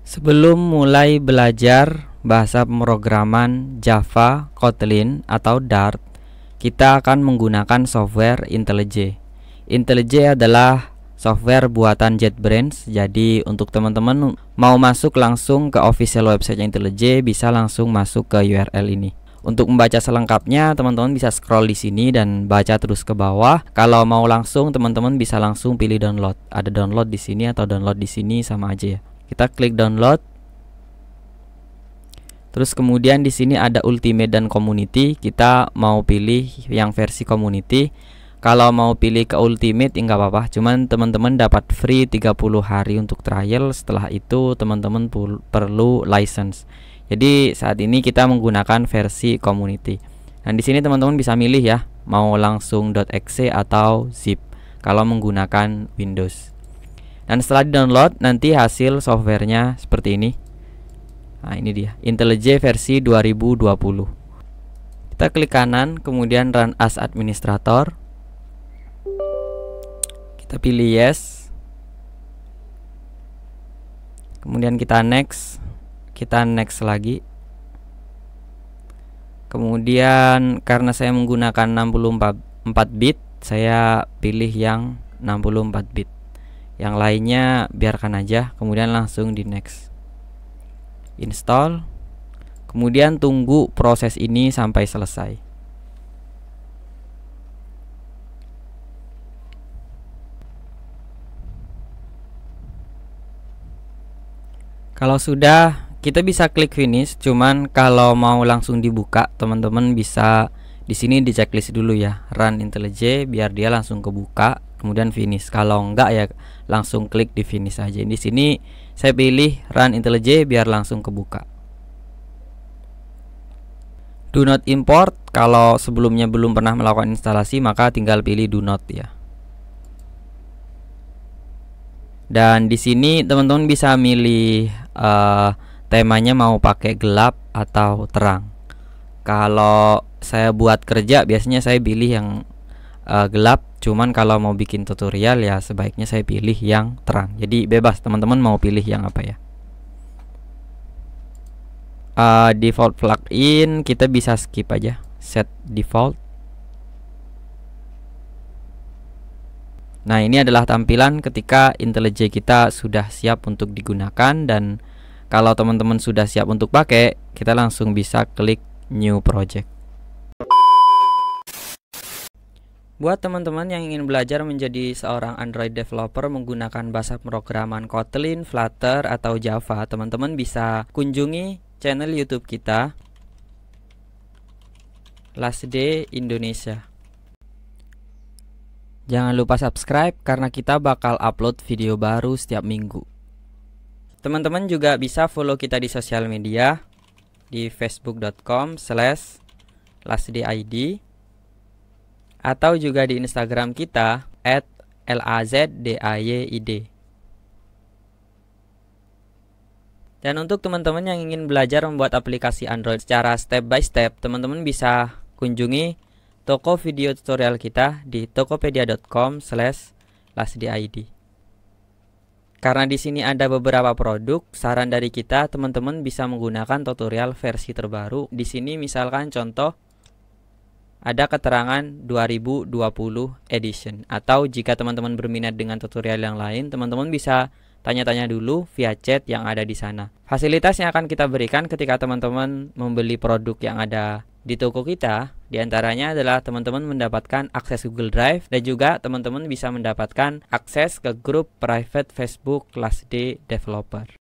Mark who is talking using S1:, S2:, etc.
S1: Sebelum mulai belajar bahasa pemrograman Java, Kotlin, atau Dart, kita akan menggunakan software IntelliJ. IntelliJ adalah software buatan JetBrains. Jadi untuk teman-teman mau masuk langsung ke official website IntelliJ bisa langsung masuk ke URL ini. Untuk membaca selengkapnya, teman-teman bisa scroll di sini dan baca terus ke bawah. Kalau mau langsung, teman-teman bisa langsung pilih download. Ada download di sini atau download di sini sama aja ya. Kita klik download. Terus kemudian di sini ada Ultimate dan Community. Kita mau pilih yang versi Community. Kalau mau pilih ke Ultimate enggak ya apa-apa, cuman teman-teman dapat free 30 hari untuk trial. Setelah itu teman-teman perlu license. Jadi saat ini kita menggunakan versi Community. Dan di sini teman-teman bisa milih ya, mau langsung .exe atau zip kalau menggunakan Windows dan setelah di download nanti hasil softwarenya seperti ini nah ini dia IntelliJ versi 2020 kita klik kanan kemudian run as administrator kita pilih yes kemudian kita next kita next lagi kemudian karena saya menggunakan 64 bit saya pilih yang 64 bit yang lainnya biarkan aja kemudian langsung di next install kemudian tunggu proses ini sampai selesai kalau sudah kita bisa klik finish cuman kalau mau langsung dibuka teman-teman bisa di sini di checklist dulu ya run IntelliJ biar dia langsung kebuka kemudian finish. Kalau enggak ya langsung klik di finish aja. Di sini saya pilih run IntelliJ biar langsung kebuka. Do not import kalau sebelumnya belum pernah melakukan instalasi maka tinggal pilih do not ya. Dan di sini teman-teman bisa milih uh, temanya mau pakai gelap atau terang. Kalau saya buat kerja biasanya saya pilih yang uh, gelap cuman kalau mau bikin tutorial ya sebaiknya saya pilih yang terang jadi bebas teman-teman mau pilih yang apa ya uh, default plugin kita bisa skip aja set default nah ini adalah tampilan ketika IntelliJ kita sudah siap untuk digunakan dan kalau teman-teman sudah siap untuk pakai kita langsung bisa klik new project Buat teman-teman yang ingin belajar menjadi seorang Android developer menggunakan bahasa pemrograman Kotlin, Flutter, atau Java, teman-teman bisa kunjungi channel YouTube kita Last Day Indonesia. Jangan lupa subscribe karena kita bakal upload video baru setiap minggu. Teman-teman juga bisa follow kita di sosial media di facebookcom lastdayid atau juga di Instagram kita at lazdayid. Dan untuk teman-teman yang ingin belajar membuat aplikasi Android secara step by step, teman-teman bisa kunjungi toko video tutorial kita di tokopedia.com lasdid. Karena di sini ada beberapa produk, saran dari kita teman-teman bisa menggunakan tutorial versi terbaru. Di sini misalkan contoh ada keterangan 2020 edition atau jika teman-teman berminat dengan tutorial yang lain teman-teman bisa tanya-tanya dulu via chat yang ada di sana fasilitas yang akan kita berikan ketika teman-teman membeli produk yang ada di toko kita diantaranya adalah teman-teman mendapatkan akses Google Drive dan juga teman-teman bisa mendapatkan akses ke grup private Facebook kelas D developer